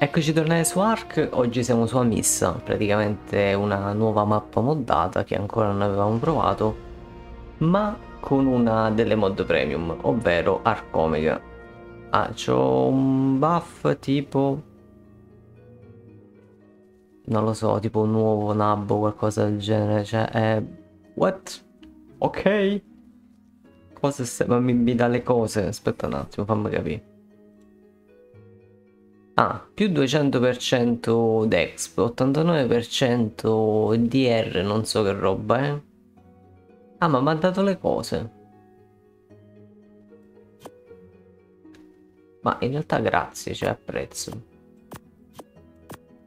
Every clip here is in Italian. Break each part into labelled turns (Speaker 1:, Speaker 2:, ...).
Speaker 1: Eccoci tornati su Ark, oggi siamo su Amissa, praticamente una nuova mappa moddata che ancora non avevamo provato, ma con una delle mod premium, ovvero Ark Omega. Ah, c'ho un buff tipo... Non lo so, tipo un nuovo nabbo, qualcosa del genere, cioè è... Eh, what? Ok? Cosa se... ma mi, mi dà le cose? Aspetta un attimo, fammi capire. Ah, più 200% Dex, 89% DR, non so che roba, eh. Ah, ma mi ha dato le cose. Ma in realtà grazie, cioè apprezzo.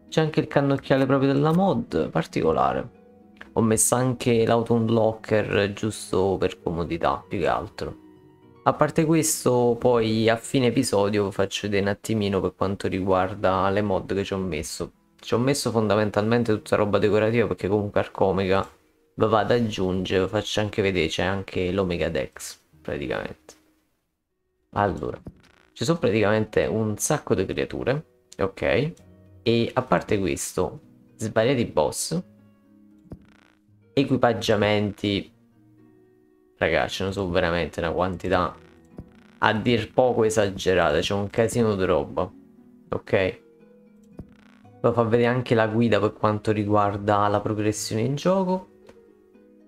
Speaker 1: C'è anche il cannocchiale proprio della mod, particolare. Ho messo anche l'auto unlocker giusto per comodità, più che altro. A parte questo, poi a fine episodio faccio vedere un attimino per quanto riguarda le mod che ci ho messo. Ci ho messo fondamentalmente tutta roba decorativa perché comunque Arcomega va ad aggiungere, faccio anche vedere, c'è anche l'Omega Dex praticamente. Allora, ci sono praticamente un sacco di creature, ok? E a parte questo, sbagliati boss, equipaggiamenti, Ragazzi, ce ne sono veramente una quantità a dir poco esagerata. C'è un casino di roba. Ok? Lo fa vedere anche la guida per quanto riguarda la progressione in gioco.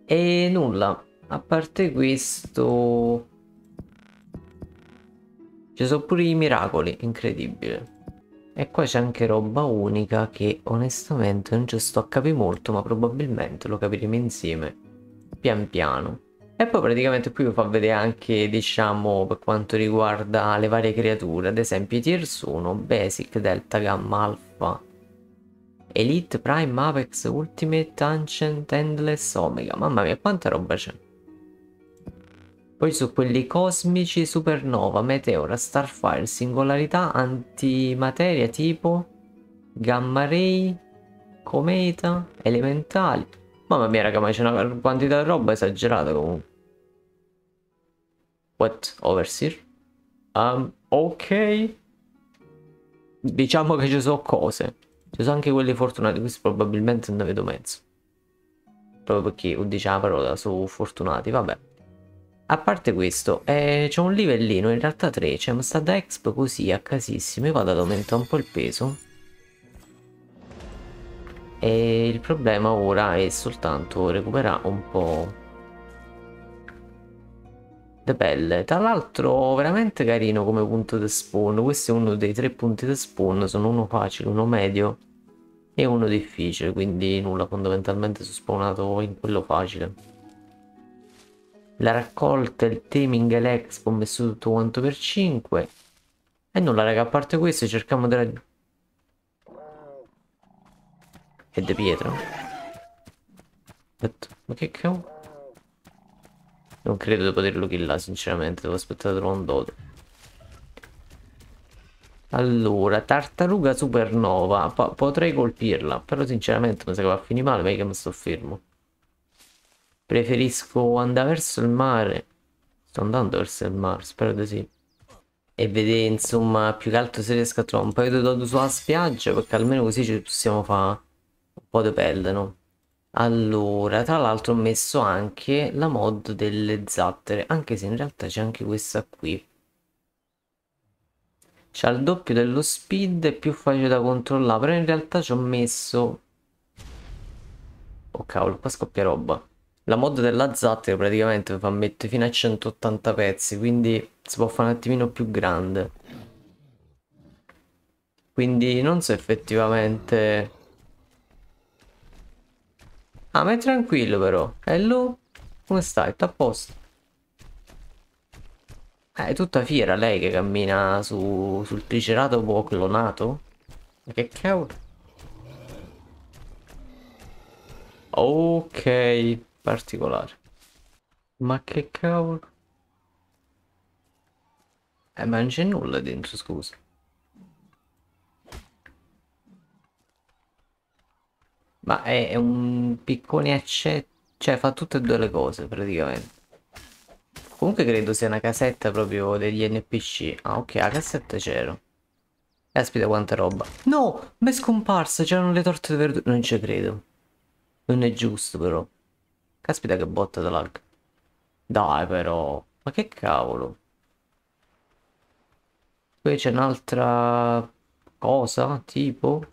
Speaker 1: E nulla. A parte questo... Ci sono pure i miracoli, incredibile. E qua c'è anche roba unica che onestamente non ci sto a capire molto, ma probabilmente lo capiremo insieme, pian piano. E poi praticamente qui vi fa vedere anche, diciamo, per quanto riguarda le varie creature, ad esempio i tier 1, Basic, Delta, Gamma, Alpha, Elite, Prime, Apex, Ultimate, Ancient, Endless, Omega. Mamma mia, quanta roba c'è. Poi su quelli cosmici, Supernova, Meteora, Starfire, Singolarità, Antimateria, tipo, Gamma Ray, Cometa, Elementali. Mamma mia raga, ma c'è una quantità di roba esagerata comunque. What? Overseer? Um, ok. Diciamo che ci sono cose. Ci sono anche quelli fortunati, questi probabilmente non ne vedo mezzo. Proprio perché ho diciamo la parola su fortunati, vabbè. A parte questo, eh, c'è un livellino, in realtà 3, cioè, ma sta da exp così, a casissimo. Io vado ad aumentare un po' il peso. E il problema ora è soltanto recuperare un po' De pelle. Tra l'altro, veramente carino come punto di spawn. Questo è uno dei tre punti di spawn. Sono uno facile, uno medio e uno difficile. Quindi nulla, fondamentalmente sono spawnato in quello facile. La raccolta, il taming e l'expo ho messo tutto quanto per 5. E nulla, raga, a parte questo cerchiamo di... raggiungere... E De Pietro. Ma che cavolo? Non credo di poterlo killare sinceramente Devo aspettare troppo un ondolo Allora Tartaruga supernova po Potrei colpirla Però sinceramente mi sa che va a finire male Meglio che mi sto fermo Preferisco andare verso il mare Sto andando verso il mare Spero di sì e vedere insomma più che altro se riesco a trovare un paio di dodo sulla spiaggia perché almeno così ci possiamo fare un po' di pelle no? Allora, tra l'altro ho messo anche la mod delle zattere, anche se in realtà c'è anche questa qui. C'ha il doppio dello speed, è più facile da controllare, però in realtà ci ho messo... Oh cavolo, qua scoppia roba. La mod della zattera praticamente fa mettere fino a 180 pezzi, quindi si può fare un attimino più grande. Quindi non so effettivamente Ah, ma è tranquillo però. E eh, Hello? Come stai? Tutto a posto? Eh, è tutta fiera lei che cammina su, sul triceratopo clonato? Ma che cavolo? Ok, particolare. Ma che cavolo? Eh, ma non c'è nulla dentro, scusa. Ma è, è un piccone accetto. Cioè fa tutte e due le cose praticamente. Comunque credo sia una casetta proprio degli NPC. Ah ok, la cassetta c'era. Aspetta, quanta roba. No, mi è scomparsa, c'erano le torte di verdura. Non ci credo. Non è giusto però. Caspita che botta da lag. Dai però. Ma che cavolo. Qui c'è un'altra cosa, tipo...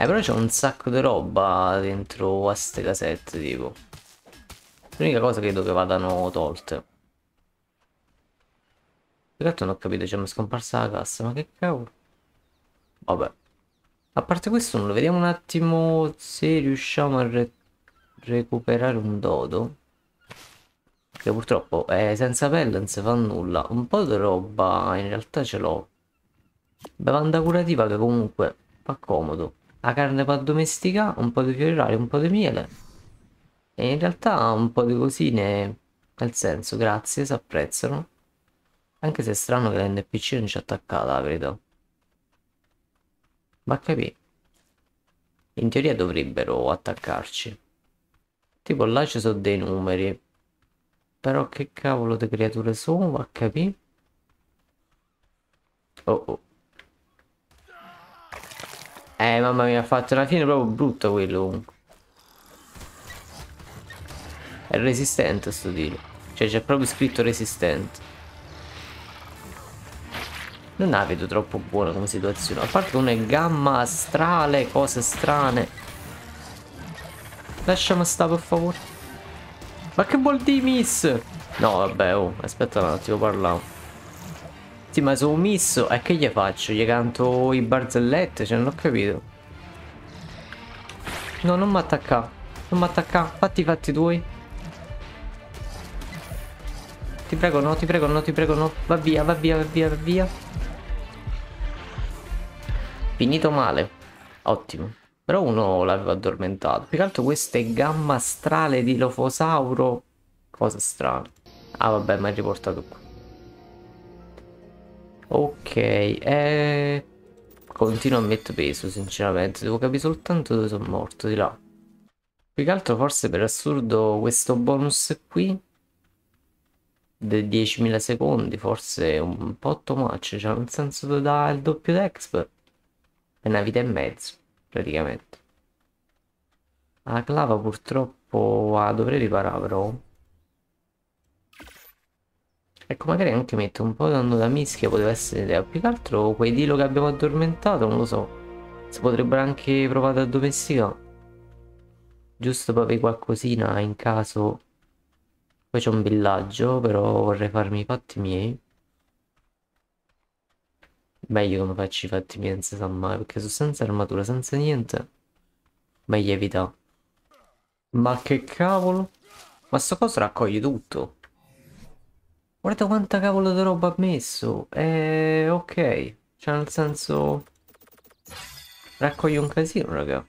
Speaker 1: Eh, però c'è un sacco di roba dentro a ste casette, tipo. L'unica cosa credo che vadano tolte. Più non ho capito, cioè mi è scomparsa la cassa, ma che cavolo? Vabbè. A parte questo non lo vediamo un attimo se riusciamo a re recuperare un dodo. Che purtroppo eh, senza pelle non si fa nulla. Un po' di roba in realtà ce l'ho. Bevanda curativa che comunque fa comodo la carne va domestica, un po' di fiori rari, un po' di miele. E in realtà un po' di cosine, nel senso, grazie, si apprezzano. Anche se è strano che l'NPC non ci è attaccata, credo. Ma capì. In teoria dovrebbero attaccarci. Tipo là ci sono dei numeri. Però che cavolo di creature sono, va capì? Oh oh. Eh, mamma mia, ha fatto una fine proprio brutta quello È resistente sto tiro. Cioè c'è proprio scritto resistente. Non la vedo troppo buona come situazione. A parte che uno gamma astrale, cose strane. Lasciamo sta per favore. Ma che vuol dire miss? No, vabbè, oh, aspetta un attimo, parlavo. Sì, ma sono omisso. E eh, che gli faccio? Gli canto i barzellette? Cioè, non ho capito. No, non mi attacca. Non mi attacca. Fatti i fatti tuoi. Ti prego, no, ti prego, no, ti prego, no. Va via, va via, va via, va via. Finito male. Ottimo. Però uno l'aveva addormentato. Più che altro questa è gamma astrale di Lofosauro. Cosa strana. Ah, vabbè, mi ha riportato qui. Ok, eh... Continuo a mettere peso, sinceramente. Devo capire soltanto dove sono morto, di là. Più che altro, forse per assurdo, questo bonus qui... Dei 10.000 secondi, forse è un po' too much. Cioè, nel senso da il doppio d'exp. È una vita e mezzo, praticamente. La clava purtroppo Ah, dovrei riparare, però... Ecco, magari anche metto un po' danno da mischia, poteva essere l'idea. Più che altro quei dilo che abbiamo addormentato, non lo so. Si potrebbero anche provare ad addomesticare. Giusto per avere qualcosina in caso. Poi c'è un villaggio, però vorrei farmi i fatti miei. Meglio come faccio i fatti miei, non si sa mai, perché sono senza armatura, senza niente. Meglio evitare. Ma che cavolo? Ma sto coso raccoglie tutto. Guarda quanta cavolo di roba ha messo. Eh, ok. Cioè, nel senso... Raccoglie un casino, raga.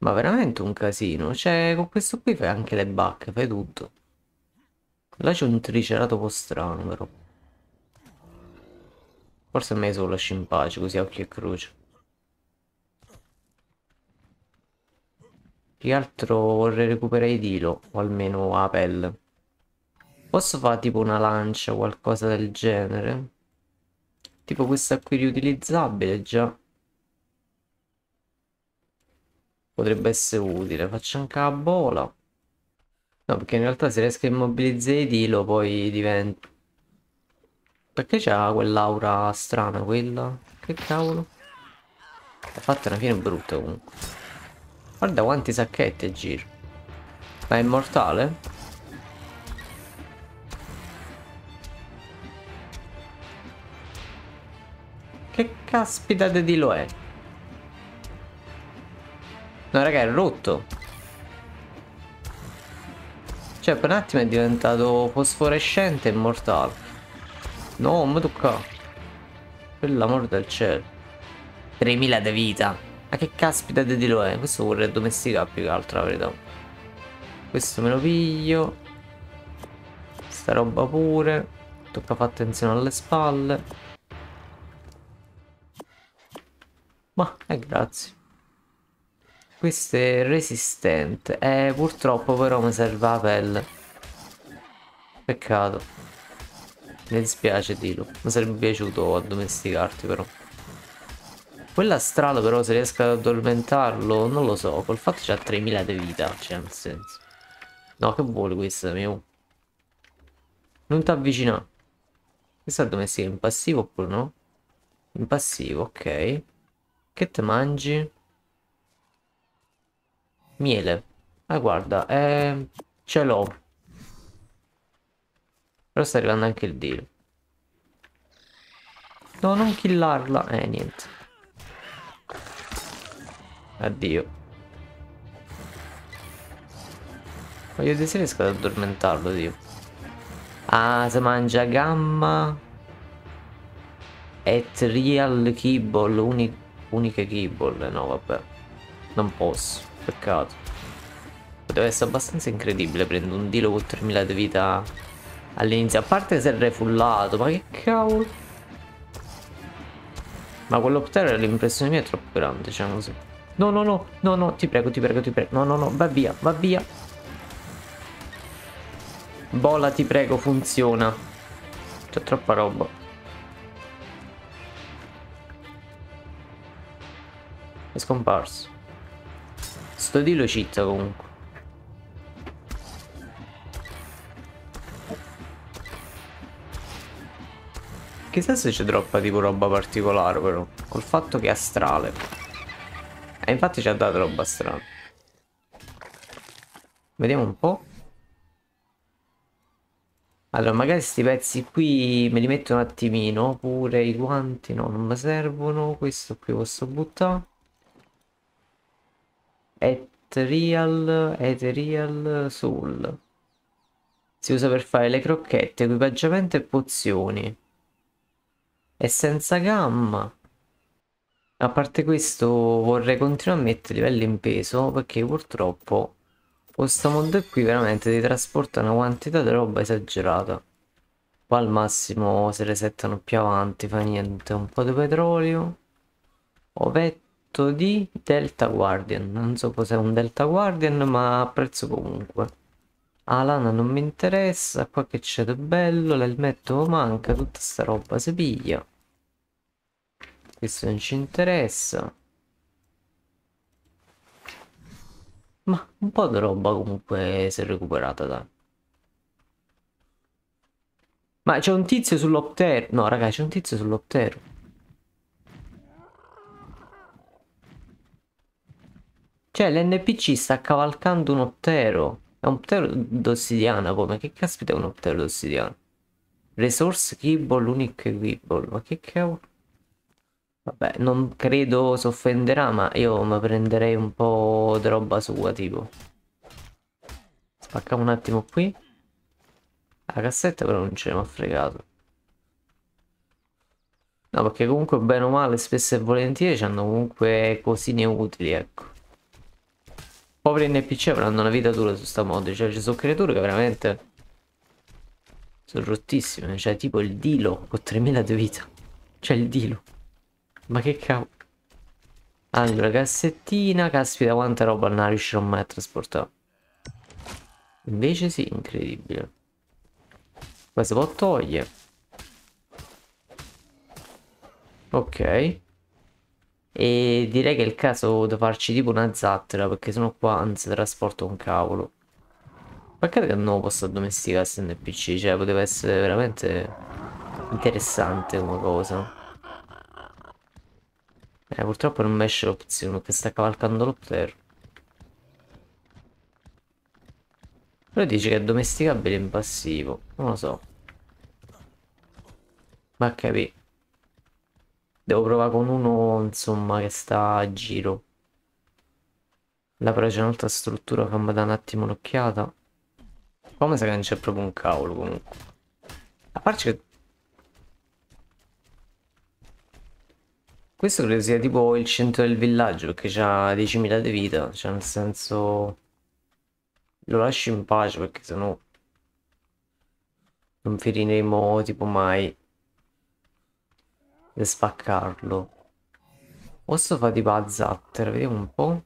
Speaker 1: Ma veramente un casino. Cioè, con questo qui fai anche le bacche, fai tutto. Là c'è un triceratopo strano, però. Forse me meglio solo lasci in pace, così a occhio e croce. Più che altro vorrei recuperare i dilo, o almeno la pelle. Posso fare tipo una lancia o qualcosa del genere? Tipo questa qui riutilizzabile già. Potrebbe essere utile. Faccio anche la bola. No, perché in realtà se riesco a immobilizzare i Dilo poi diventa... Perché c'ha quell'aura strana quella? Che cavolo? Ha fatto una fine brutta comunque. Guarda quanti sacchetti a giro. Ma è immortale? Che caspita di lo è? No raga è rotto Cioè per un attimo è diventato fosforescente e mortale No ma tocca qua Per l'amor del cielo 3000 di vita Ma che caspita di lo è? Questo vorrei addomesticare più che altro la verità Questo me lo piglio Sta roba pure Tocca fare attenzione alle spalle Ma eh, grazie. Questo è resistente. Eh, purtroppo però mi serve la pelle. Peccato. Mi dispiace Dilo. Mi sarebbe piaciuto addomesticarti però. Quella strada però se riesco ad addormentarlo non lo so. Col fatto c'ha 3000 di vita. Cioè nel senso. No che vuole questa mio? Non ti avvicinare. Questa domestica in passivo oppure no? In passivo ok. Che te mangi? Miele. Ah guarda, eh, ce l'ho. Però sta arrivando anche il deal. No, non killarla. Eh, niente. Addio. Voglio vedere se riesco ad addormentarlo, Dio. Ah, se mangia gamma. Et real keyboard, unico uniche keyboard, eh, no vabbè. Non posso, peccato. Deve essere abbastanza incredibile prendo un dilo con 3000 di vita all'inizio. A parte se è refullato, ma che cavolo. Ma quell'optero l'impressione mia è troppo grande, diciamo cioè, così. No, no, no, no, no, ti prego, ti prego, ti prego. No, no, no, va via, va via. Bola, ti prego, funziona. C'è troppa roba. È scomparso. Sto di lo citta comunque. Chissà se c'è troppa tipo roba particolare però. Col fatto che è astrale. E eh, infatti ci ha dato roba strana. Vediamo un po'. Allora, magari questi pezzi qui me li metto un attimino. Pure i guanti, no, non mi servono. Questo qui posso buttare. Ethereal, Ethereal Soul. Si usa per fare le crocchette, equipaggiamento e pozioni. È senza gamma. A parte questo vorrei continuare a mettere livelli in peso perché purtroppo questo mondo qui veramente ti trasporta una quantità di roba esagerata. Qua al massimo se resettano più avanti fa niente, un po' di petrolio, ovetto prodotto di Delta Guardian. Non so cos'è un Delta Guardian, ma apprezzo comunque. Alana non mi interessa, qua che c'è del bello, l'elmetto manca, tutta sta roba si piglia. Questo non ci interessa. Ma un po' di roba comunque si è recuperata, dai. Ma c'è un tizio sull'optero. No, raga, c'è un tizio sull'optero. Cioè l'NPC sta cavalcando un optero. È un ptero d'ossidiana come? Che caspita è un ptero d'ossidiana? Resource Kibble, Unique Kibble. Ma che cavolo? Vabbè, non credo si offenderà, ma io mi prenderei un po' di roba sua, tipo. Spacchiamo un attimo qui. La cassetta però non ce ne mi fregato. No, perché comunque bene o male, spesso e volentieri ci hanno comunque cosine utili, ecco. Poveri NPC avranno una vita dura su sta mod. Cioè, ci sono creature che veramente. Sono rottissime. Cioè, tipo il Dilo con 3000 di vita. Cioè, il Dilo. Ma che cavolo. Allora, cassettina. Caspita, quanta roba non riuscirò mai a trasportare. Invece sì, incredibile. Qua si può togliere. Ok. E direi che è il caso di farci tipo una zattera perché sennò qua non si trasporta un cavolo. Peccato che non posso addomesticare questo PC, cioè poteva essere veramente interessante come cosa. Eh, purtroppo non esce l'opzione che sta cavalcando l'optero. Però dice che è domesticabile in passivo, non lo so. Ma capì. Devo provare con uno, insomma, che sta a giro. Là però c'è un'altra struttura, fammi dare un attimo un'occhiata. Come sa che non c'è proprio un cavolo, comunque. A parte che... Questo credo sia tipo il centro del villaggio, perché c'ha 10.000 di vita. Cioè, nel senso... Lo lascio in pace, perché sennò... Non finiremo tipo mai e spaccarlo. Posso fare tipo a zatter, vediamo un po'.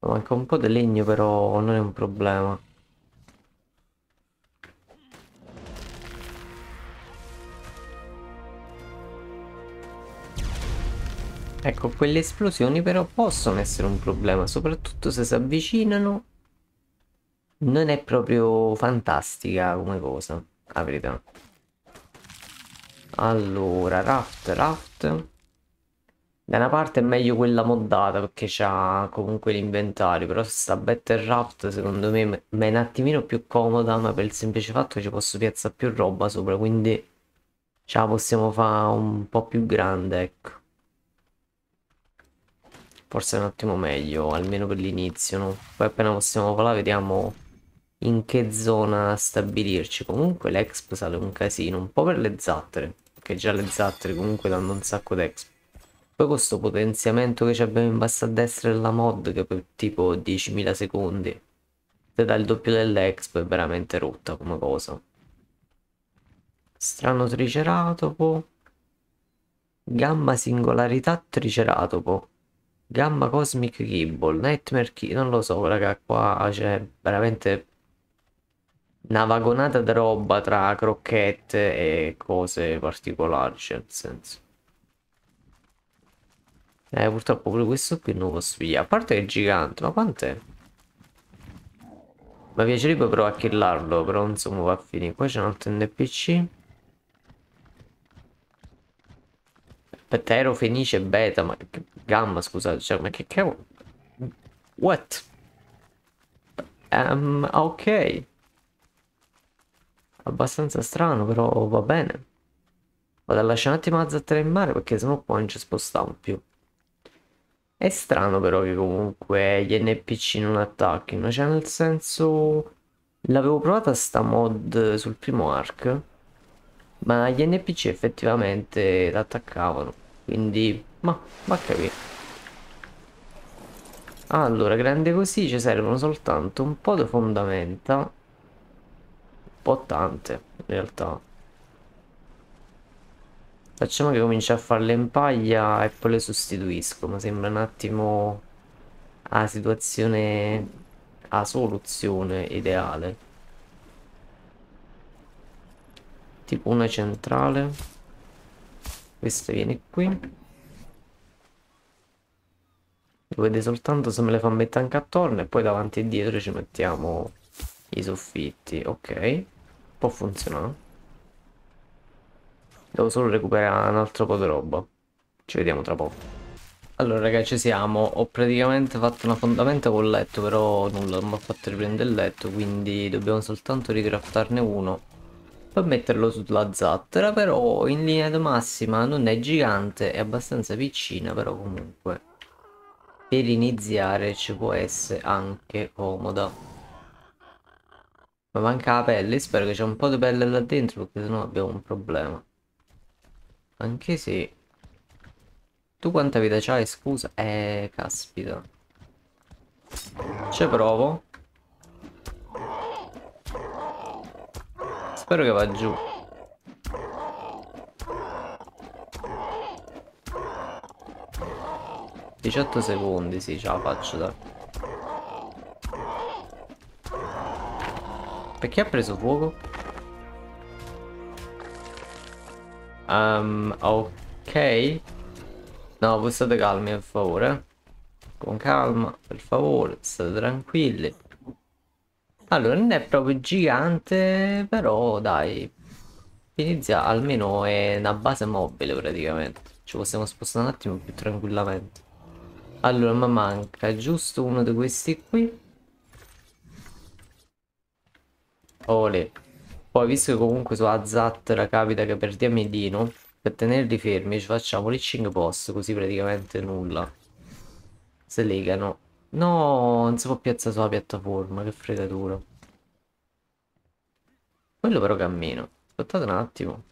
Speaker 1: Manca un po' di legno però non è un problema. Ecco, quelle esplosioni però possono essere un problema, soprattutto se si avvicinano. Non è proprio fantastica come cosa, la verità. Allora, raft, raft. Da una parte è meglio quella moddata perché c'ha comunque l'inventario, però sta better Raft secondo me è un attimino più comoda, ma per il semplice fatto che ci posso piazzare più roba sopra, quindi ce la possiamo fare un po' più grande, ecco. Forse è un attimo meglio, almeno per l'inizio, no? Poi appena possiamo volare vediamo in che zona stabilirci. Comunque l'exp sale un casino, un po' per le zattere. Perché già le zattere comunque danno un sacco d'exp. Poi questo potenziamento che abbiamo in basso a destra della mod che per tipo 10.000 secondi te dà il doppio dell'exp è veramente rotta come cosa. Strano triceratopo. Gamma singolarità triceratopo. Gamma Cosmic Gibble, Nightmare Key, non lo so raga, qua c'è veramente una vagonata di roba tra crocchette e cose particolari, cioè nel senso. Eh, purtroppo pure questo qui non lo sveglia. A parte che è gigante, ma quant'è? Mi piacerebbe provare a killarlo, però insomma va a finire. Qua c'è un altro NPC. Aspetta, ero fenice beta, ma gamma, scusate, cioè, ma che cavolo? What? Um, ok. Abbastanza strano, però va bene. Vado a lasciare un attimo la zattera in mare perché sennò poi non ci spostiamo più. È strano però che comunque gli NPC non attacchino, cioè nel senso... L'avevo provata sta mod sul primo arc, ma gli NPC effettivamente l'attaccavano, quindi... ma va a capire. Allora, grande così ci servono soltanto un po' di fondamenta po' tante in realtà. Facciamo che cominci a farle in paglia e poi le sostituisco, ma sembra un attimo la situazione, la soluzione ideale. Tipo una centrale, questa viene qui. Dovete soltanto se me le fa mettere anche attorno e poi davanti e dietro ci mettiamo i soffitti, ok. Può funzionare. Devo solo recuperare un altro po' di roba. Ci vediamo tra poco. Allora ragazzi ci siamo, ho praticamente fatto una fondamenta col letto però nulla, non mi ha fatto riprendere il letto quindi dobbiamo soltanto ricraftarne uno per metterlo sulla zattera però in linea di massima non è gigante, è abbastanza piccina però comunque per iniziare ci può essere anche comoda. Ma manca la pelle, spero che c'è un po' di pelle là dentro perché sennò abbiamo un problema. Anche se... Tu quanta vita c'hai, scusa? Eh, caspita. Ci provo. Spero che va giù. Diciotto secondi, sì, ce la faccio, dai. Perché ha preso fuoco? Um, ok. No, state calmi per favore. Con calma, per favore, state tranquilli. Allora, non è proprio gigante, però dai. Inizia almeno è una base mobile praticamente. Ci possiamo spostare un attimo più tranquillamente. Allora, ma manca giusto uno di questi qui. Ole. Poi, visto che comunque su Azat la capita che perdiamo i Dino, per tenerli fermi ci facciamo l'itching post, così praticamente nulla. Se legano. No, non si può piazzare sulla piattaforma, che fregatura. Quello però cammino. Aspettate un attimo.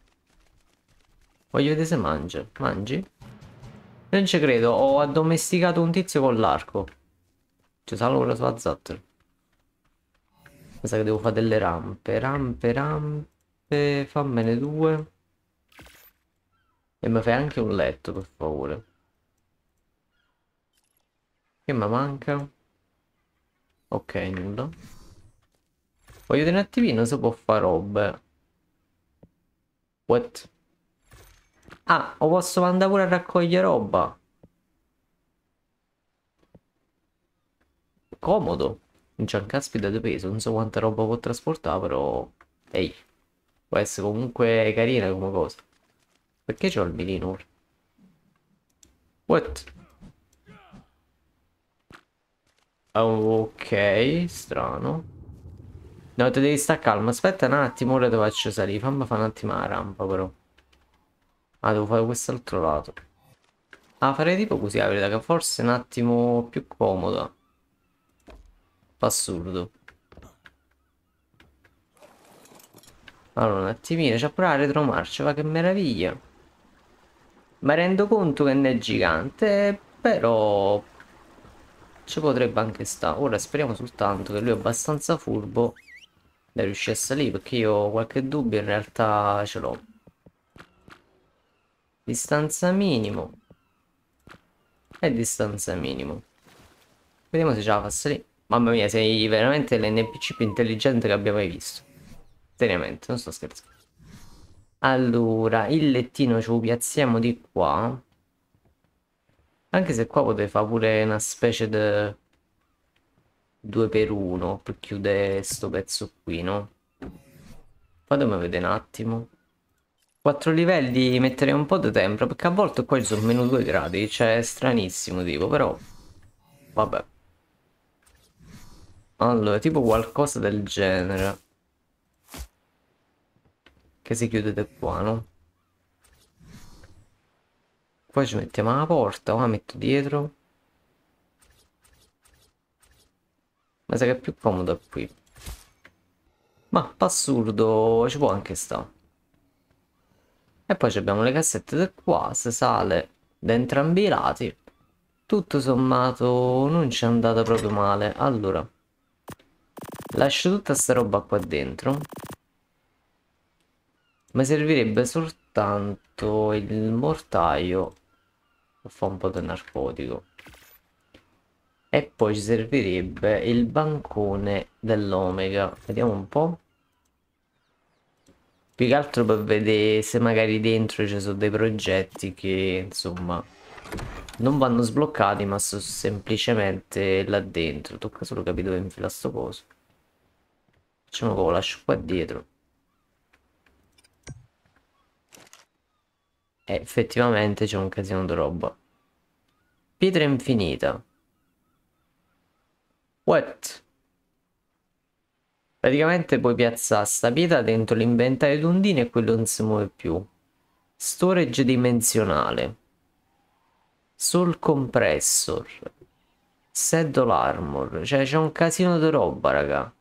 Speaker 1: Voglio vedere se mangia. Mangi? Non ci credo, ho addomesticato un tizio con l'arco. C'è solo una sua zattera. Mi sa che devo fare delle rampe. Rampe, rampe. Fammene due. E mi fai anche un letto, per favore. Che mi manca? Ok, nulla. Voglio vedere un attimino se può fare robe. What? Ah, o posso andare pure a raccogliere roba. Comodo c'è un caspita di peso, non so quanta roba può trasportare, però... Ehi, può essere comunque carina come cosa. Perché c'ho il mirino ora? What? Ok, strano. No, te devi stare calmo. Aspetta un attimo, ora ti faccio salire. Fammi fare un attimo la rampa, però. Ah, devo fare quest'altro lato. Ah, farei tipo così, la verità, che forse è un attimo più comoda assurdo. Allora, un attimino, c'è pure la retromarcia, ma che meraviglia. Mi rendo conto che ne è gigante, però ci potrebbe anche stare. Ora speriamo soltanto che lui è abbastanza furbo da riuscire a salire, perché io ho qualche dubbio in realtà ce l'ho. Distanza minimo. E distanza minimo. Vediamo se ce la fa salire. Mamma mia, sei veramente l'NPC più intelligente che abbia mai visto. Seriamente, non sto scherzando. Allora, il lettino ci piazziamo di qua. Anche se qua potete fare pure una specie di... Due per uno per chiudere sto pezzo qui, no? Fatemi vedere un attimo. Quattro livelli metterei un po' di tempo, perché a volte qua ci sono meno due gradi, cioè è stranissimo, tipo, però... Vabbè. Allora, tipo qualcosa del genere. Che si chiude da qua, no? Poi ci mettiamo la porta, la metto dietro. Ma sa che è più comoda qui. Ma assurdo, ci può anche stare. E poi abbiamo le cassette da qua, se sale da entrambi i lati. Tutto sommato non ci è andata proprio male. Allora, Lascio tutta sta roba qua dentro. Mi servirebbe soltanto il mortaio. Fa un po' di narcotico. E poi ci servirebbe il bancone dell'Omega. Vediamo un po'. Più che altro per vedere se magari dentro ci sono dei progetti che insomma non vanno sbloccati ma sono semplicemente là dentro. Tocca solo capire dove infila sto coso. Facciamo che lo lascio qua dietro. E eh, effettivamente c'è un casino di roba. Pietra infinita. What? Praticamente puoi piazzare sta pietra dentro l'inventario di un dino e quello non si muove più. Storage dimensionale. Soul compressor. Saddle armor. Cioè c'è un casino di roba, raga.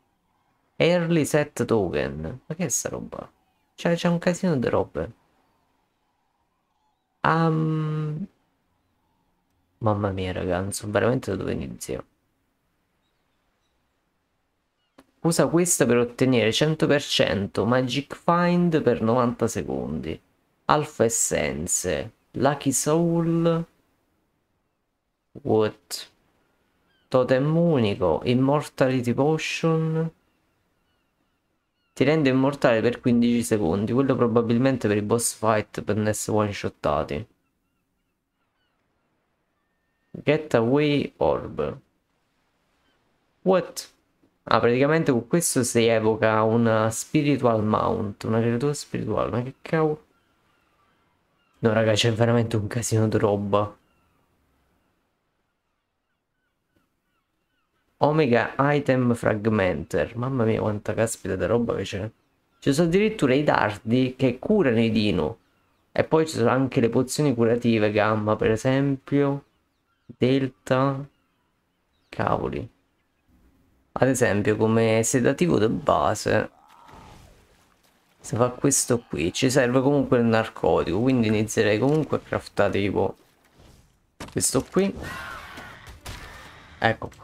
Speaker 1: Early set token. Ma che è sta roba? C'è, un casino di robe. Um... Mamma mia, ragazzi, non so veramente da dove inizio. Usa questa per ottenere 100%, Magic Find per 90 secondi, Alpha Essence. Lucky Soul, What, Totem Unico, Immortality Potion, ti rende immortale per 15 secondi, quello probabilmente per i boss fight per non essere one shottati. Getaway Orb. What? Ah, praticamente con questo si evoca una Spiritual Mount, una creatura spirituale, ma che cavolo? No raga, c'è veramente un casino di roba. Omega Item Fragmenter. Mamma mia quanta caspita di roba che c'è. Ci sono addirittura i dardi che curano i Dino. E poi ci sono anche le pozioni curative, gamma per esempio, delta, cavoli. Ad esempio come sedativo di base se fa questo qui ci serve comunque il narcotico quindi inizierei comunque a craftare tipo questo qui ecco qua.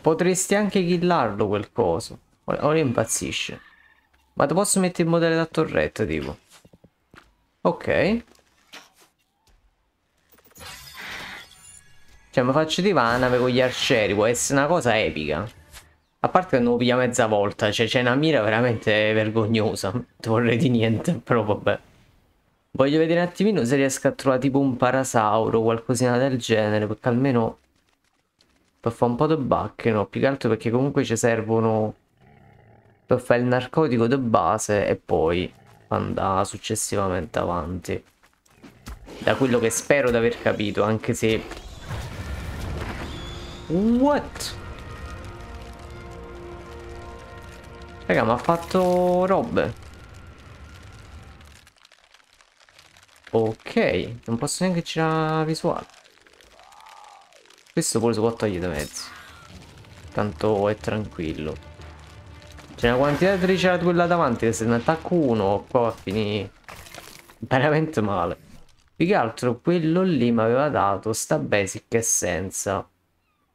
Speaker 1: Potresti anche killarlo quel coso. Ora impazzisce. Ma ti posso mettere il modello da torretta, tipo. Ok. Cioè, mi faccio di vaname con gli arcieri, può essere una cosa epica. A parte che non lo piglia mezza volta, cioè c'è una mira veramente vergognosa. Non vorrei di niente, però vabbè. Voglio vedere un attimino se riesco a trovare tipo un parasauro o qualcosina del genere, perché almeno per fare un po' di bacche, no? Più che altro perché comunque ci servono per fare il narcotico di base e poi andare successivamente avanti. Da quello che spero di aver capito, anche se... What? Raga, ma ha fatto robe. Ok, non posso neanche girare la visuale. Questo pure si può togliere da mezzo. Tanto è tranquillo. C'è una quantità di triceratops quella davanti che se ne attacco uno qua va a finire veramente male. Più che altro quello lì mi aveva dato sta basic essenza.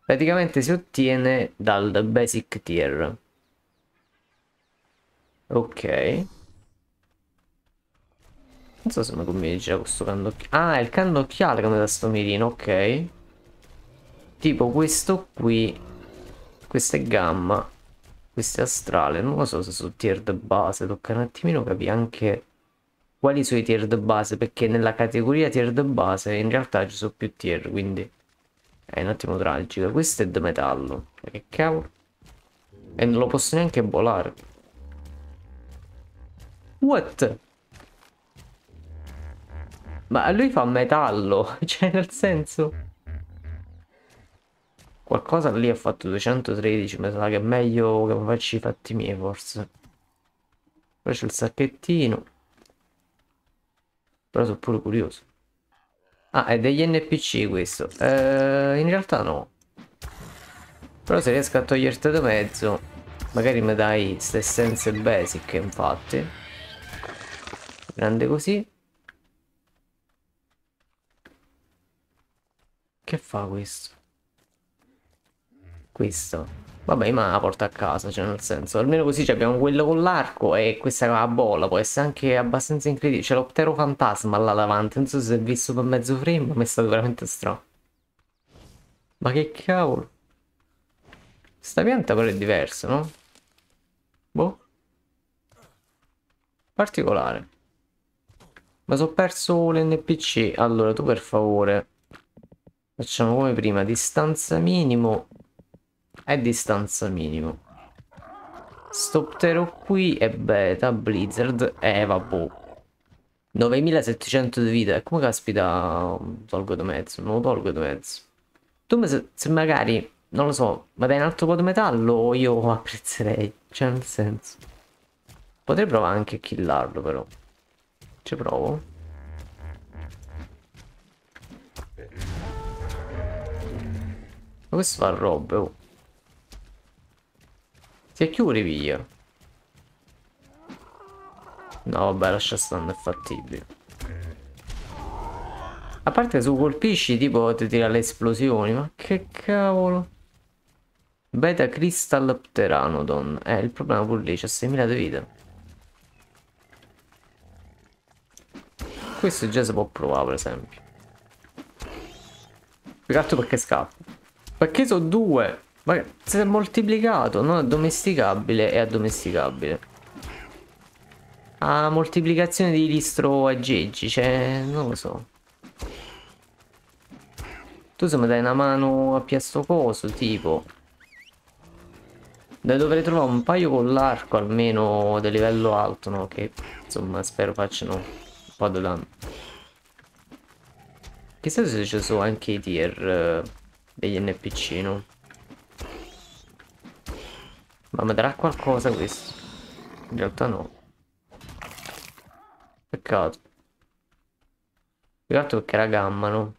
Speaker 1: Praticamente si ottiene dal basic tier. Ok. Non so se mi convince girare questo cannocchiale. Ah, è il cannocchiale che mi dà sto mirino, ok. Tipo questo qui. Questo è gamma. Questo è astrale. Non lo so se sono tier di base. Tocca un attimino capire anche quali sono i tier di base. Perché nella categoria tier di base in realtà ci sono più tier. Quindi è un attimo tragico. Questo è de metallo. Che cavolo. E non lo posso neanche volare. What? Ma lui fa metallo. Cioè nel senso... Qualcosa lì ha fatto 213, mi sa che è meglio che mi faccio i fatti miei forse. Poi c'è il sacchettino. Però sono pure curioso. Ah, è degli NPC questo. Eh, in realtà no. Però se riesco a toglierti da mezzo, magari mi dai queste essenze basic, infatti. Grande così. Che fa questo? questo. Vabbè, ma la porta a casa, cioè nel senso, almeno così abbiamo quello con l'arco e questa con la bolla, può essere anche abbastanza incredibile. C'è l'optero fantasma là davanti, non so se è visto per mezzo frame, ma è stato veramente strano. Ma che cavolo? Sta pianta però è diversa, no? Boh. Particolare. Ma sono perso l'NPC. Allora, tu per favore. Facciamo come prima. Distanza minimo è distanza minimo. Stopterò qui e beta, blizzard, e eh vabbò. 9700 di vita, e come caspita mm, tolgo di mezzo? Non lo tolgo di mezzo. Tu se, se magari, non lo so, ma dai un altro po' di metallo io apprezzerei, cioè nel senso. Potrei provare anche a killarlo però. Ci provo. Ma questo fa robe, oh. Che chiudi via. No, vabbè, lascia stando, è fattibile. A parte su colpisci, tipo, ti tira le esplosioni. Ma che cavolo. Beta Crystal Pteranodon. Eh, il problema pure lì, c'è 6.000 di vita. Questo già si può provare, per esempio. Più che altro perché scappa. Perché sono due? Ma si è moltiplicato, non addomesticabile è addomesticabile. Ah, moltiplicazione di listro a geggi, cioè, non lo so. Tu se mi dai una mano a piasto coso, tipo. Dovrei trovare un paio con l'arco almeno di livello alto, no? Che insomma spero facciano un po' di danno. Chissà se ci sono anche i tier eh, degli NPC, no? Ma mi darà qualcosa questo? In realtà no. Peccato. Peccato perché era gamma, no?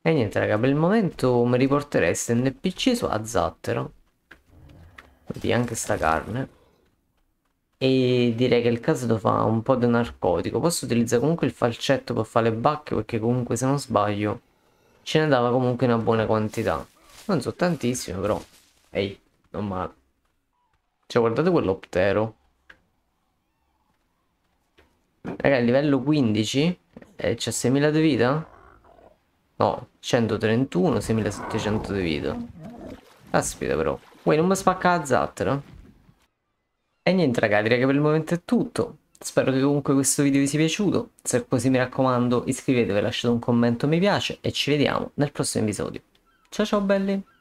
Speaker 1: E niente raga, per il momento mi riporterei st NPC su a zattero. Quindi anche sta carne. E direi che il caso lo fa un po' di narcotico. Posso utilizzare comunque il falcetto per fare le bacche perché comunque se non sbaglio ce ne dava comunque una buona quantità. Non so tantissimo però. Ehi, non male. Cioè, guardate quello ptero. Raga, livello 15 eh, c'ha 6000 di vita? No, 131, 6700 di vita. Aspetta però. Uè, non mi spacca la zattera. E niente ragazzi, raga, per il momento è tutto. Spero che comunque questo video vi sia piaciuto. Se è così mi raccomando iscrivetevi, lasciate un commento mi piace e ci vediamo nel prossimo episodio. Ciao ciao belli!